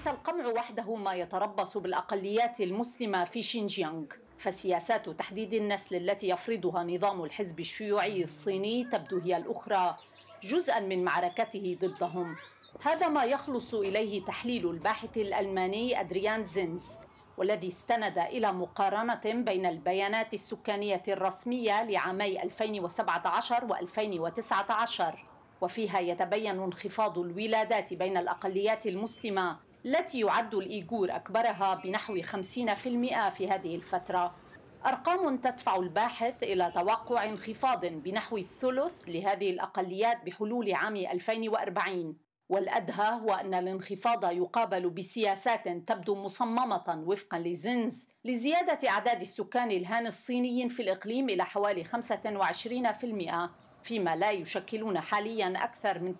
ليس القمع وحده ما يتربص بالاقليات المسلمه في شينجيانغ فسياسات تحديد النسل التي يفرضها نظام الحزب الشيوعي الصيني تبدو هي الاخرى جزءا من معركته ضدهم هذا ما يخلص اليه تحليل الباحث الالماني ادريان زينز والذي استند إلى مقارنة بين البيانات السكانية الرسمية لعامي 2017 و 2019 وفيها يتبين انخفاض الولادات بين الأقليات المسلمة التي يعد الإيغور أكبرها بنحو 50% في هذه الفترة أرقام تدفع الباحث إلى توقع انخفاض بنحو الثلث لهذه الأقليات بحلول عام 2040 والأدهى هو أن الانخفاض يقابل بسياسات تبدو مصممة وفقا لزنز لزيادة أعداد السكان الهان الصينيين في الإقليم إلى حوالي 25% فيما لا يشكلون حاليا أكثر من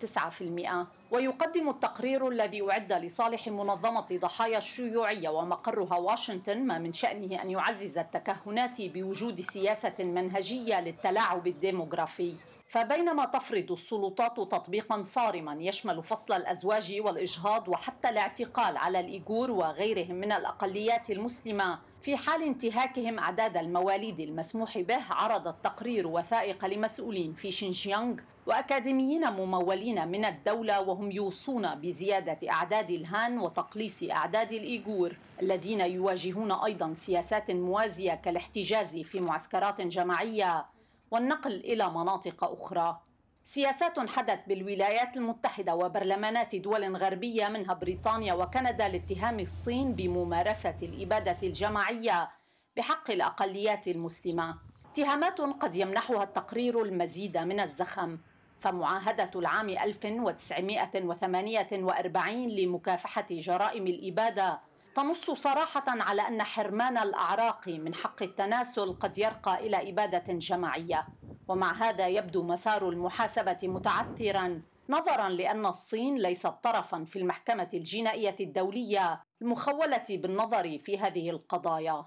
9% ويقدم التقرير الذي أعد لصالح منظمة ضحايا الشيوعية ومقرها واشنطن ما من شأنه أن يعزز التكهنات بوجود سياسة منهجية للتلاعب الديموغرافي فبينما تفرض السلطات تطبيقا صارما يشمل فصل الازواج والاجهاض وحتى الاعتقال على الايغور وغيرهم من الاقليات المسلمه في حال انتهاكهم أعداد المواليد المسموح به عرض التقرير وثائق لمسؤولين في شينجيانغ وأكاديميين ممولين من الدولة وهم يوصون بزيادة أعداد الهان وتقليص أعداد الإيغور الذين يواجهون أيضا سياسات موازية كالاحتجاز في معسكرات جماعية والنقل إلى مناطق أخرى سياسات حدت بالولايات المتحدة وبرلمانات دول غربية منها بريطانيا وكندا لاتهام الصين بممارسة الإبادة الجماعية بحق الأقليات المسلمة. اتهامات قد يمنحها التقرير المزيد من الزخم. فمعاهدة العام 1948 لمكافحة جرائم الإبادة تنص صراحة على أن حرمان الأعراق من حق التناسل قد يرقى إلى إبادة جماعية. ومع هذا يبدو مسار المحاسبة متعثرا نظرا لأن الصين ليست طرفا في المحكمة الجنائية الدولية المخولة بالنظر في هذه القضايا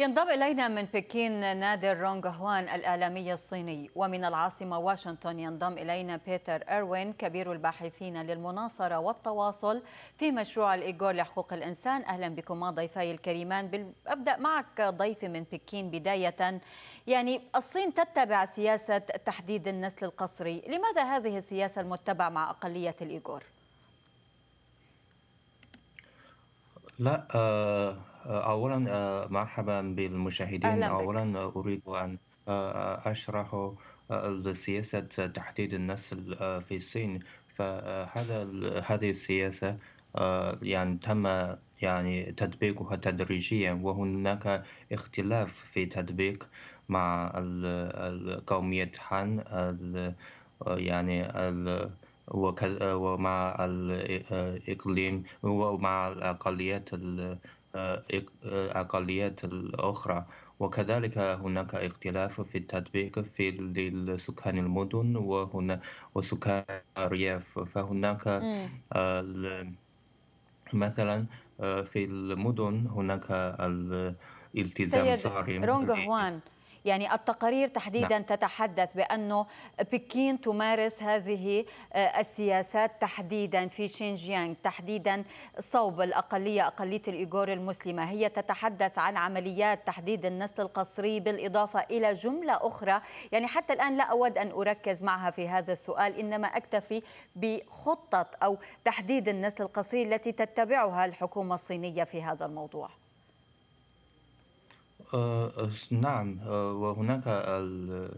ينضم إلينا من بكين نادر رونغ هوان الإعلامي الصيني ومن العاصمة واشنطن ينضم إلينا بيتر إروين كبير الباحثين للمناصرة والتواصل في مشروع الإيغور لحقوق الإنسان أهلا بكما ضيفي الكريمان أبدأ معك ضيفي من بكين بداية يعني الصين تتبع سياسة تحديد النسل القسري لماذا هذه السياسة المتبعة مع أقلية الإيغور؟ لا آه، أولًا آه، مرحبًا بالمشاهدين، أولًا أريد أن آه، أشرح آه، السياسه سياسة تحديد النسل في الصين، فهذا هذه السياسة يعني تم يعني تطبيقها تدريجيًا وهناك اختلاف في تطبيق مع القومية هان يعني ال ومع الإقليم ومع الأقليات الأقليات آه، آه، الأخرى وكذلك هناك اختلاف في التطبيق في لسكان المدن وهنا وسكان الأرياف فهناك آه، مثلا في المدن هناك الالتزام صارم رونغ هوان يعني التقارير تحديدا نعم. تتحدث بأنه بكين تمارس هذه آه، السياسات تحديدا في شينجيانغ تحديدا صوب الأقلية أقلية الإيغور المسلمة هي تتحدث عن عمليات تحديد النسل القسري بالإضافة إلى جملة أخرى يعني حتى الآن لا أود أن أركز معها في هذا السؤال إنما أكتفي بخطة أو تحديد النسل القسري التي تتبعها الحكومة الصينية في هذا الموضوع آه،, آه، نعم آه، وهناك آه،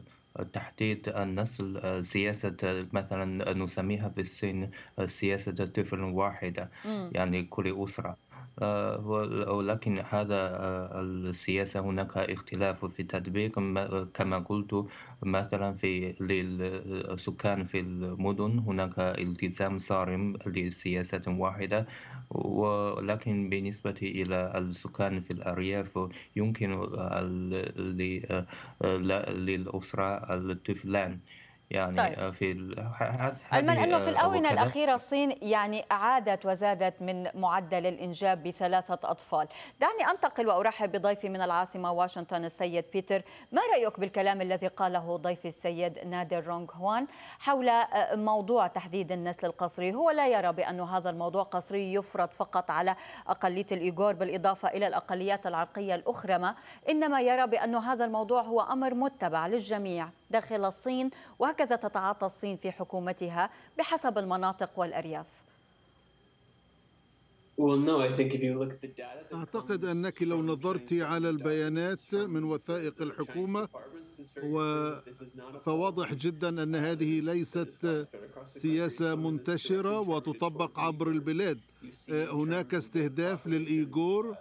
تحديد النسل آه، سياسة مثلا نسميها في الصين سياسة طفل واحدة يعني كل أسرة آه، ولكن هذا آه، السياسة هناك اختلاف في التطبيق كما قلت مثلا في للسكان في المدن هناك التزام صارم لسياسة واحدة ولكن بالنسبة إلى السكان في الأرياف يمكن آه، للأسرة الطفلان يعني طيب. آه، في المن انه في آه، الاونه الاخيره الصين يعني اعادت وزادت من معدل الانجاب بثلاثه اطفال دعني انتقل وارحب بضيفي من العاصمه واشنطن السيد بيتر ما رايك بالكلام الذي قاله ضيفي السيد نادر رونغ هوان حول آه، موضوع تحديد النسل القصري هو لا يرى بان هذا الموضوع قصري يفرض فقط على اقليه الايغور بالاضافه الى الاقليات العرقيه الاخرى ما انما يرى بان هذا الموضوع هو امر متبع للجميع داخل الصين وهكذا تتعاطى الصين في حكومتها بحسب المناطق والأرياف أعتقد أنك لو نظرت على البيانات من وثائق الحكومة فواضح جدا أن هذه ليست سياسة منتشرة وتطبق عبر البلاد آه، هناك استهداف uh, للإيغور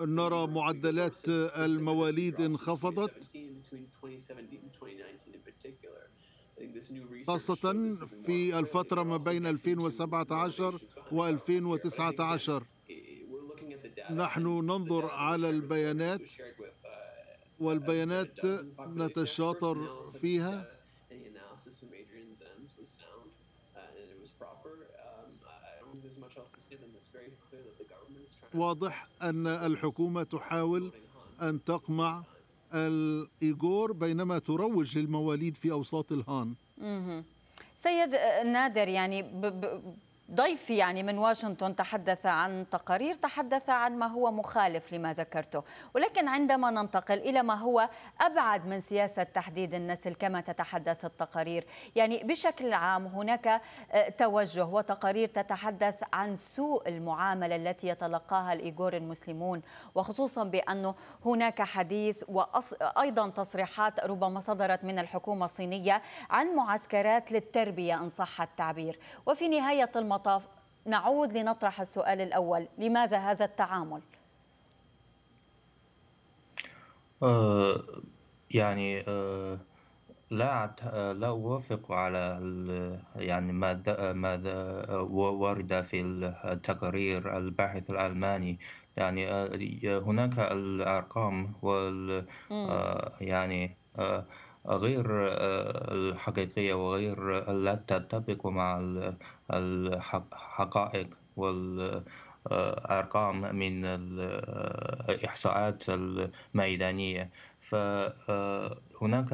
نرى معدلات المواليد انخفضت خاصة في الفترة ما بين 2017 و 2019 نحن ننظر على البيانات والبيانات نتشاطر فيها واضح أن الحكومة تحاول أن تقمع الإيغور بينما تروج للمواليد في أوساط الهان سيد نادر يعني ب ب ضيفي يعني من واشنطن تحدث عن تقارير تحدث عن ما هو مخالف لما ذكرته ولكن عندما ننتقل إلى ما هو أبعد من سياسة تحديد النسل كما تتحدث التقارير يعني بشكل عام هناك آه، توجه وتقارير تتحدث عن سوء المعاملة التي يتلقاها الإيغور المسلمون وخصوصا بأنه هناك حديث وأيضا تصريحات ربما صدرت من الحكومة الصينية عن معسكرات للتربية إن صح التعبير وفي نهاية المطاف المطاف نعود لنطرح السؤال الأول لماذا هذا التعامل؟ آه، يعني آه، لا آه، لا أوافق على يعني ما ما ورد في التقرير الباحث الألماني يعني هناك الأرقام وال يعني غير الحقيقية وغير لا تتفق مع الحقائق والأرقام من الإحصاءات الميدانية فهناك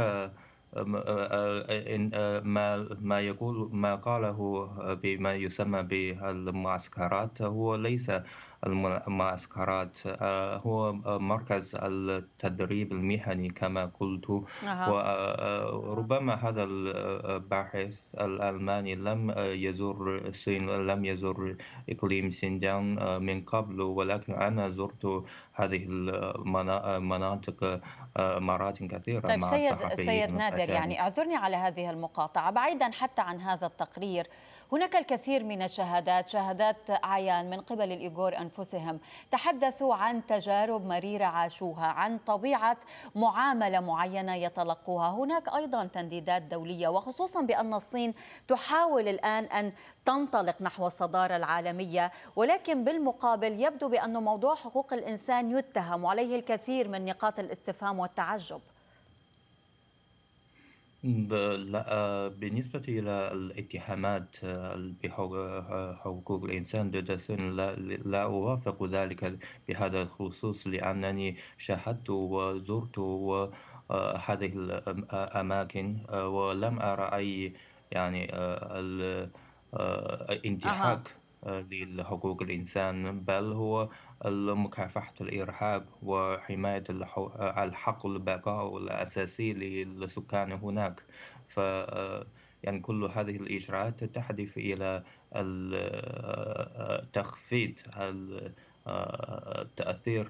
آه، آه، آه، ما ما يقول ما قاله بما يسمى بالمعسكرات هو ليس المعسكرات آه، هو مركز التدريب المهني كما قلت أه. وربما هذا الباحث آه، الألماني لم يزور الصين لم يزور إقليم سينجان آه، من قبل ولكن أنا زرت هذه المناطق مرات كثيرة طيب مع سيد, سيد نادر يعني اعذرني على هذه المقاطعة بعيدا حتى عن هذا التقرير هناك الكثير من الشهادات شهادات عيان من قبل الإيغور أنفسهم تحدثوا عن تجارب مريرة عاشوها عن طبيعة معاملة معينة يتلقوها هناك أيضا تنديدات دولية وخصوصا بأن الصين تحاول الآن أن تنطلق نحو الصدارة العالمية ولكن بالمقابل يبدو بأن موضوع حقوق الإنسان يتهم وعليه الكثير من نقاط الاستفهام والتعجب لا بالنسبة إلى الاتهامات آه، بحقوق آه، الإنسان ضد الصين لا, أوافق ذلك بهذا الخصوص لأنني شاهدت وزرت آه، هذه الأماكن ولم أرى أي يعني انتهاك لحقوق الإنسان بل هو مكافحة الإرهاب وحماية الحق البقاء الأساسي للسكان هناك ف يعني كل هذه الإجراءات تهدف إلى تخفيض التأثير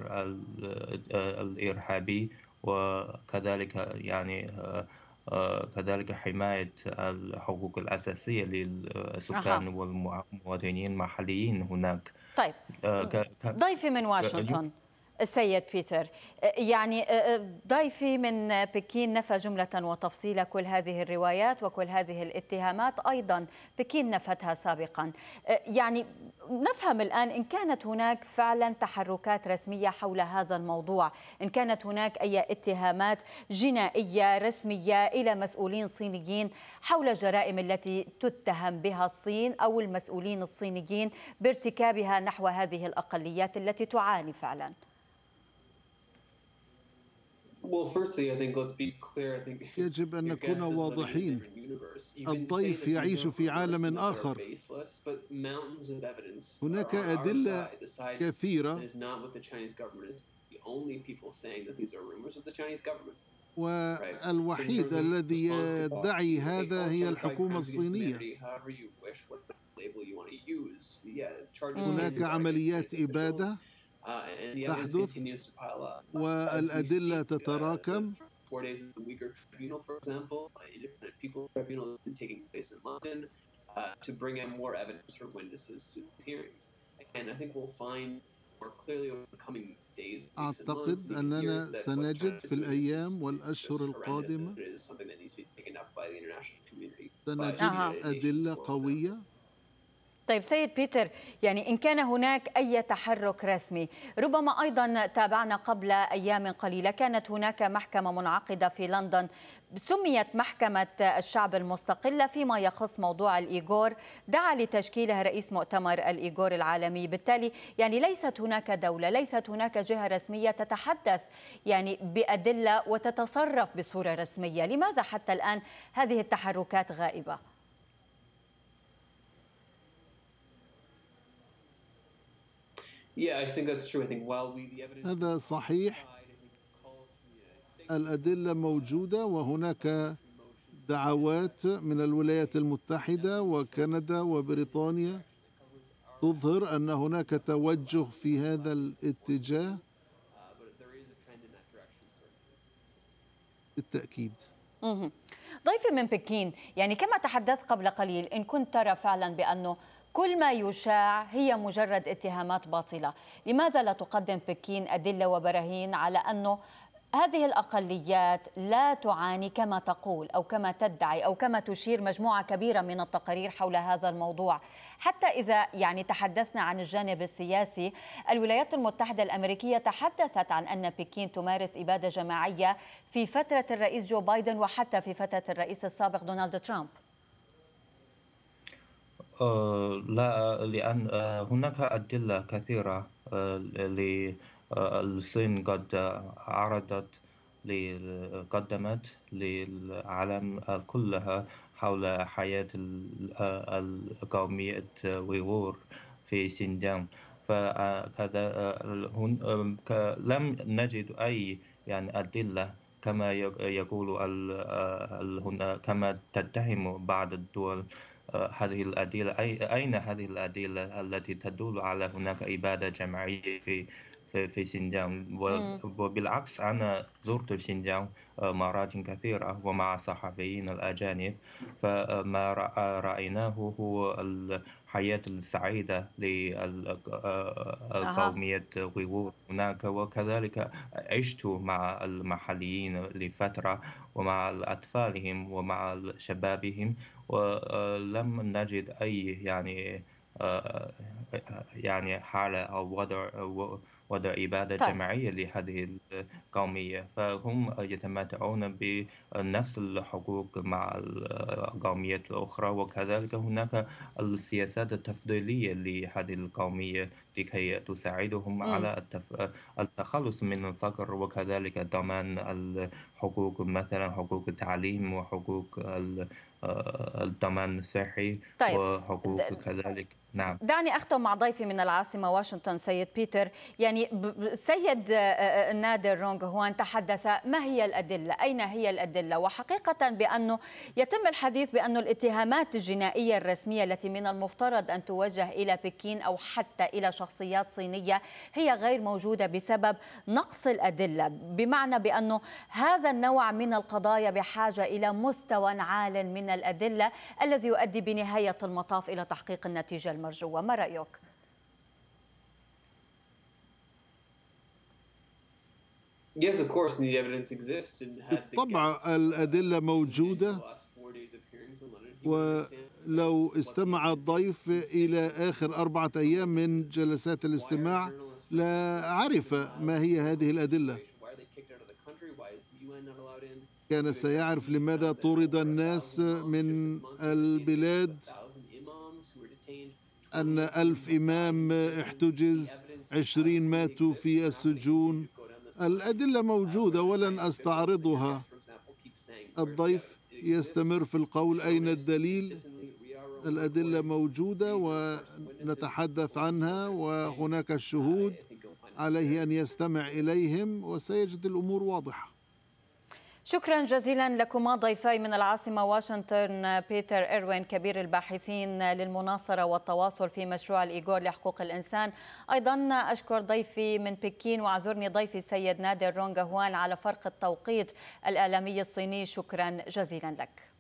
الإرهابي وكذلك يعني كذلك حماية الحقوق الأساسية للسكان والمواطنين المحليين هناك طيب آه، ضيفي من واشنطن السيد بيتر أه، يعني أه، أه، ضيفي من بكين نفى جملة وتفصيلا كل هذه الروايات وكل هذه الاتهامات أيضا بكين نفتها سابقا يعني نفهم الآن إن كانت هناك فعلا تحركات رسمية حول هذا الموضوع إن كانت هناك أي اتهامات جنائية رسمية إلى مسؤولين صينيين حول الجرائم التي تتهم بها الصين أو المسؤولين الصينيين بارتكابها نحو هذه الأقليات التي تعاني فعلا يجب أن نكون واضحين الضيف يعيش في عالم آخر هناك أدلة كثيرة والوحيد الذي يدعي هذا هي الحكومة الصينية mm. هناك عمليات إبادة Uh, تحدث والأدلة تتراكم أعتقد أننا سنجد في الأيام والأشهر القادمة سنجد أدلة قوية طيب سيد بيتر يعني إن كان هناك أي تحرك رسمي ربما أيضا تابعنا قبل أيام قليلة كانت هناك محكمة منعقدة في لندن سميت محكمة الشعب المستقلة فيما يخص موضوع الإيغور دعا لتشكيلها رئيس مؤتمر الإيغور العالمي بالتالي يعني ليست هناك دولة ليست هناك جهة رسمية تتحدث يعني بأدلة وتتصرف بصورة رسمية لماذا حتى الآن هذه التحركات غائبة؟ هذا صحيح الأدلة موجودة وهناك دعوات من الولايات المتحدة وكندا وبريطانيا تظهر أن هناك توجه في هذا الاتجاه uh, بالتأكيد ضيفي من بكين يعني كما تحدثت قبل قليل إن كنت ترى فعلا بأنه كل ما يشاع هي مجرد اتهامات باطلة لماذا لا تقدم بكين أدلة وبراهين على أنه هذه الأقليات لا تعاني كما تقول أو كما تدعي أو كما تشير مجموعة كبيرة من التقارير حول هذا الموضوع حتى إذا يعني تحدثنا عن الجانب السياسي الولايات المتحدة الأمريكية تحدثت عن أن بكين تمارس إبادة جماعية في فترة الرئيس جو بايدن وحتى في فترة الرئيس السابق دونالد ترامب آه، لا لأن آه، هناك أدلة كثيرة آه، للصين قد عرضت قدمت للعالم كلها حول حياة القومية الويغور في سينجان فكذا لم نجد أي يعني أدلة كما يقول كما تتهم بعض الدول هذه الأدلة أين هذه الأدلة التي تدل على هناك إبادة جماعية في في في وبالعكس أنا زرت سينجان آه، مرات كثيرة ومع صحفيين الأجانب فما آه، آه، رأيناه هو الحياة السعيدة للقومية الغيور هناك وكذلك عشت مع المحليين لفترة ومع أطفالهم ومع شبابهم ولم نجد أي يعني يعني حالة أو وضع وضع إبادة طيب جماعية لهذه القومية فهم يتمتعون بنفس الحقوق مع القوميات الأخرى وكذلك هناك السياسات التفضيلية لهذه القومية لكي تساعدهم م. على التف... التخلص من الفقر وكذلك ضمان الحقوق مثلا حقوق التعليم وحقوق آه، الضمان الصحي طيب. وحقوق كذلك نعم دعني أختم مع ضيفي من العاصمة واشنطن سيد بيتر يعني سيد آه، آه، نادر رونغ هوان تحدث ما هي الأدلة أين هي الأدلة وحقيقة بأنه يتم الحديث بأن الاتهامات الجنائية الرسمية التي من المفترض أن توجه إلى بكين أو حتى إلى شخصيات صينية هي غير موجودة بسبب نقص الأدلة بمعنى بأنه هذا النوع من القضايا بحاجة إلى مستوى عال من الأدلة الذي يؤدي بنهاية المطاف إلى تحقيق النتيجة المطلوبة المرجوة ما رأيك؟ بالطبع الأدلة موجودة ولو استمع الضيف إلى آخر أربعة أيام من جلسات الاستماع لا عرف ما هي هذه الأدلة كان سيعرف لماذا طرد الناس من البلاد أن ألف إمام احتجز عشرين ماتوا في السجون الأدلة موجودة ولن أستعرضها الضيف يستمر في القول أين الدليل الأدلة موجودة ونتحدث عنها وهناك الشهود عليه أن يستمع إليهم وسيجد الأمور واضحة شكرا جزيلا لكما ضيفاي من العاصمة واشنطن بيتر إيروين كبير الباحثين للمناصرة والتواصل في مشروع الإيغور لحقوق الإنسان أيضا أشكر ضيفي من بكين وعذرني ضيفي سيد نادر رونغ هوان على فرق التوقيت الإعلامي الصيني شكرا جزيلا لك